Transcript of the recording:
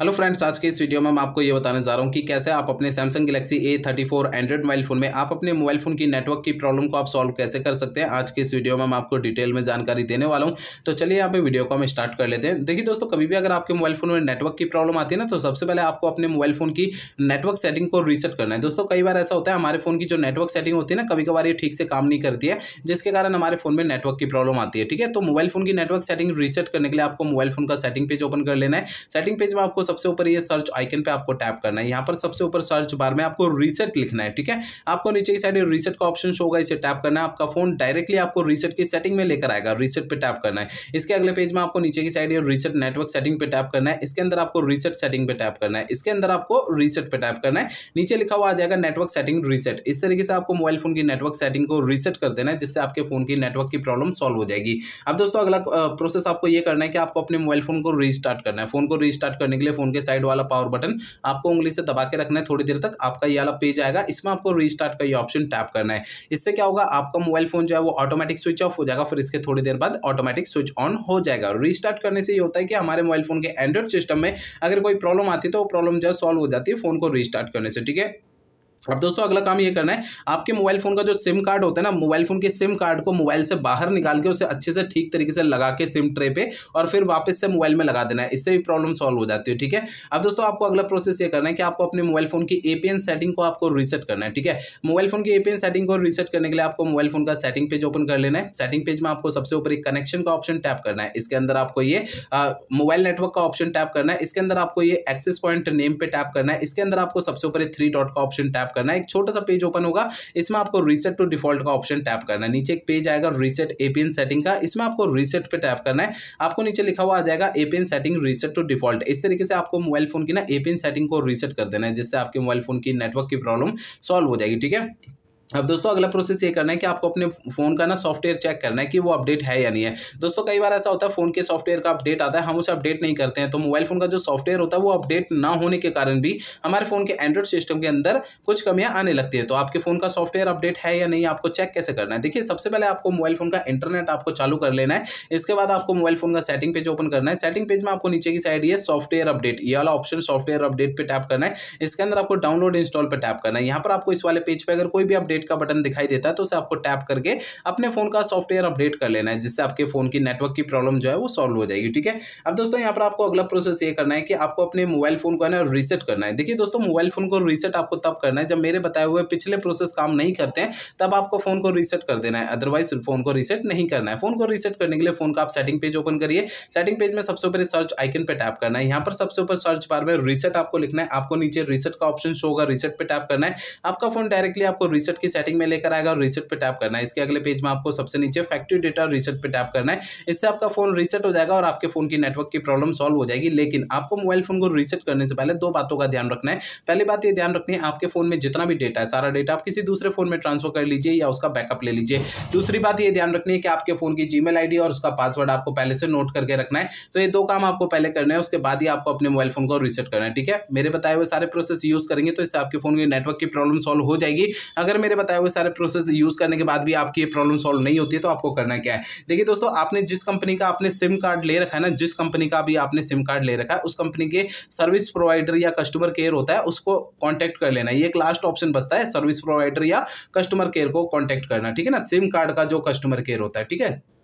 hello friends आज के इस वीडियो में मैं आपको ये बताने जा रहा हूँ कि कैसे आप अपने Samsung Galaxy A thirty four Android mobile phone में आप अपने मोबाइल फोन की नेटवर्क की प्रॉब्लम को आप सॉल्व कैसे कर सकते हैं आज के इस वीडियो में मैं आपको डिटेल में जानकारी देने वाला हूँ तो चलिए यहाँ पे वीडियो को हम स्टार्ट कर लेते हैं देखिए दोस्तों कभी भी अगर आपके मोबाइल फोन में नेटवर्क की प्रॉब्लम आती है ना तो सबसे पहले आपको अपने मोबाइल फोन की नेटवर्क सेटिंग को रीसेट करना है दोस्तों कई बार ऐसा होता है हमारे फोन की जो नेटवर्क सेटिंग होती है ना कभी कभार ये ठीक से काम नहीं करती है जिसके कारण हमारे फोन में नेटवर्क की प्रॉब्लम आती है ठीक है तो मोबाइल फोन की नेटवर्क सेटिंग रीसेट करने के लिए आपको मोबाइल फोन का सेटिंग पेज ओपन कर लेना है सेटिंग पेज में आपको सबसे ऊपर ये सर्च आइकन पे आपको टैप करना है यहाँ पर सबसे ऊपर सर्च बार में आपको रीसेट लिखना है ठीक है आपको नीचे की साइड रीसेट का ऑप्शन शो होगा इसे टैप करना है आपका फोन डायरेक्टली आपको रीसेट की सेटिंग में लेकर आएगा रीसेट पे टैप करना है इसके अगले पेज में आपको नीचे की साइड रीसेट नेटवर्क सेटिंग पे टैप करना है इसके अंदर आपको रीसेट सेटिंग पे टैप करना है इसके अंदर आपको रीसेट पे टैप करना है नीचे लिखा हुआ आ जाएगा नेटवर्क सेटिंग रीसेट इस तरीके से आपको मोबाइल फोन की नेटवर्क सेटिंग को रीसेट कर देना है जिससे आपके फोन की नेटवर्क की प्रॉब्लम सॉल्व हो जाएगी अब दोस्तों अगला प्रोसेस आपको ये करना है कि आपको अपने मोबाइल फोन को रीस्टार्ट करना है फोन को रीस्टार्ट करने के लिए लिए फ़ोन के साइड वाला पावर बटन आपको उंगली से दबा के रखना है थोड़ी देर तक आपका ये वाला पेज आएगा इसमें आपको रीस्टार्ट का ये ऑप्शन टैप करना है इससे क्या होगा आपका मोबाइल फ़ोन जो है वो ऑटोमेटिक स्विच ऑफ हो जाएगा फिर इसके थोड़ी देर बाद ऑटोमेटिक स्विच ऑन हो जाएगा रीस्टार्ट करने से ये होता है कि हमारे मोबाइल फ़ोन के एंड्रॉइड सिस्टम में अगर कोई प्रॉब्लम आती है तो वो प्रॉब्लम जो है सॉल्व हो जाती है फ़ोन को रीस्टार्ट करने से ठीक है अब दोस्तों अगला काम ये करना है आपके मोबाइल फ़ोन का जो सिम कार्ड होता है ना मोबाइल फ़ोन के सिम कार्ड को मोबाइल से बाहर निकाल के उसे अच्छे से ठीक तरीके से लगा के सिम ट्रे पे और फिर वापस से मोबाइल में लगा देना है इससे भी प्रॉब्लम सॉल्व हो जाती है ठीक है अब दोस्तों आपको अगला प्रोसेस ये करना है कि आपको अपने मोबाइल फ़ोन की ए सेटिंग को आपको रीसेट करना है ठीक है मोबाइल फ़ोन की ए सेटिंग को रीसेट करने के लिए आपको मोबाइल फ़ोन का सेटिंग पेज ओपन कर लेना है सेटिंग पेज में आपको सबसे ऊपर एक कनेक्शन का ऑप्शन टैप करना है इसके अंदर आपको ये मोबाइल नेटवर्क का ऑप्शन टैप करना है इसके अंदर आपको ये एक्सेस पॉइंट नेम पे टैप करना है इसके अंदर आपको सबसे ऊपर थ्री डॉट का ऑप्शन टैप टैप करना है एक छोटा सा पेज ओपन होगा इसमें आपको रीसेट टू डिफॉल्ट का ऑप्शन टैप करना है नीचे एक पेज आएगा रीसेट एपीएन सेटिंग का इसमें आपको रीसेट पे टैप करना है आपको नीचे लिखा हुआ आ जाएगा APN setting reset to default इस तरीके से आपको मोबाइल फोन की ना एपीएन सेटिंग को रीसेट कर देना है जिससे आपके मोबाइल फोन की नेटवर्क की प्रॉब्लम सॉल्व हो जाएगी ठीक है अब दोस्तों अगला प्रोसेस ये करना है कि आपको अपने फ़ोन का ना सॉफ्टवेयर चेक करना है कि वो अपडेट है या नहीं है दोस्तों कई बार ऐसा होता है फ़ोन के सॉफ्टवेयर का अपडेट आता है हम उसे अपडेट नहीं करते हैं तो मोबाइल फ़ोन का जो सॉफ्टवेयर होता है वो अपडेट ना होने के कारण भी हमारे फ़ोन के एंड्रॉइड सिस्टम के अंदर कुछ कमियाँ आने लगती है तो आपके फ़ोन का सॉफ्टवेयर अपडेट है या नहीं आपको चेक कैसे करना है देखिए सबसे पहले आपको मोबाइल फ़ोन का इंटरनेट आपको चालू कर लेना है इसके बाद आपको मोबाइल फ़ोन का सेटिंग पेज ओपन करना है सेटिंग पेज में आपको नीचे की साइड ये सॉफ्टवेयर अपडेट ये वाला ऑप्शन सॉफ्टवेयर अपडेट पर टैप करना है इसके अंदर आपको डाउनलोड इंस्टॉल पर टैप करना है यहाँ पर आपको इस वाले पेज पर अगर कोई भी अपडेट अपडेट का बटन दिखाई देता है तो उसे आपको टैप करके अपने फ़ोन का सॉफ्टवेयर अपडेट कर लेना है जिससे आपके फ़ोन की नेटवर्क की प्रॉब्लम जो है वो सॉल्व हो जाएगी ठीक है अब दोस्तों यहाँ पर आपको अगला प्रोसेस ये करना है कि आपको अपने मोबाइल फ़ोन को है ना रीसेट करना है देखिए दोस्तों मोबाइल फ़ोन को रीसेट आपको तब करना है जब मेरे बताए हुए पिछले प्रोसेस काम नहीं करते हैं तब आपको फ़ोन को रीसेट कर देना है अदरवाइज फ़ोन को रीसेट नहीं करना है फ़ोन को रीसेट करने के लिए फ़ोन का आप सेटिंग पेज ओपन करिए सेटिंग पेज में सबसे ऊपर सर्च आइकन पर टैप करना है यहाँ पर सबसे ऊपर सर्च बार में रीसेट आपको लिखना है आपको नीचे रीसेट का ऑप्शन शो होगा रीसेट पर टैप करना है आपका फ़ोन डायरेक्टली आपको रीसेट के सेटिंग में लेकर आएगा और रीसेट पर टैप करना है इसके अगले पेज में आपको सबसे नीचे फैक्ट्री डेटा और रीसेट पर टैप करना है इससे आपका फोन रीसेट हो जाएगा और आपके फोन की नेटवर्क की प्रॉब्लम सॉल्व हो जाएगी लेकिन आपको मोबाइल फोन को रीसेट करने से पहले दो बातों का ध्यान रखना है पहली बात ये ध्यान रखनी है आपके फोन में जितना भी डेटा है सारा डेटा आप किसी दूसरे फोन में ट्रांसफर कर लीजिए या उसका बैकअप ले लीजिए दूसरी बात ये ध्यान रखनी है कि आपके फोन की जी मेल और उसका पासवर्ड आपको पहले से नोट करके रखना है तो ये दो काम आपको पहले करना है उसके बाद ही आपको अपने मोबाइल फोन को रीसेट करना है ठीक है मेरे बताए हुए सारे प्रोसेस यूज करेंगे तो इससे आपके फोन की नेटवर्क की प्रॉब्लम सॉल्व हो जाएगी अगर मेरे बताए हुए सारे प्रोसेस यूज़ करने के बाद भी आपकी ये प्रॉब्लम सॉल्व नहीं होती है तो आपको करना क्या है देखिए दोस्तों आपने जिस कंपनी का आपने सिम कार्ड ले रखा है ना जिस कंपनी का भी आपने सिम कार्ड ले रखा है उस कंपनी के सर्विस प्रोवाइडर या कस्टमर केयर होता है उसको कॉन्टैक्ट कर लेना ये एक लास्ट ऑप्शन बचता है सर्विस प्रोवाइडर या कस्टमर केयर को कॉन्टैक्ट करना ठीक है ना सिम कार्ड का जो कस्टमर केयर होता है ठीक है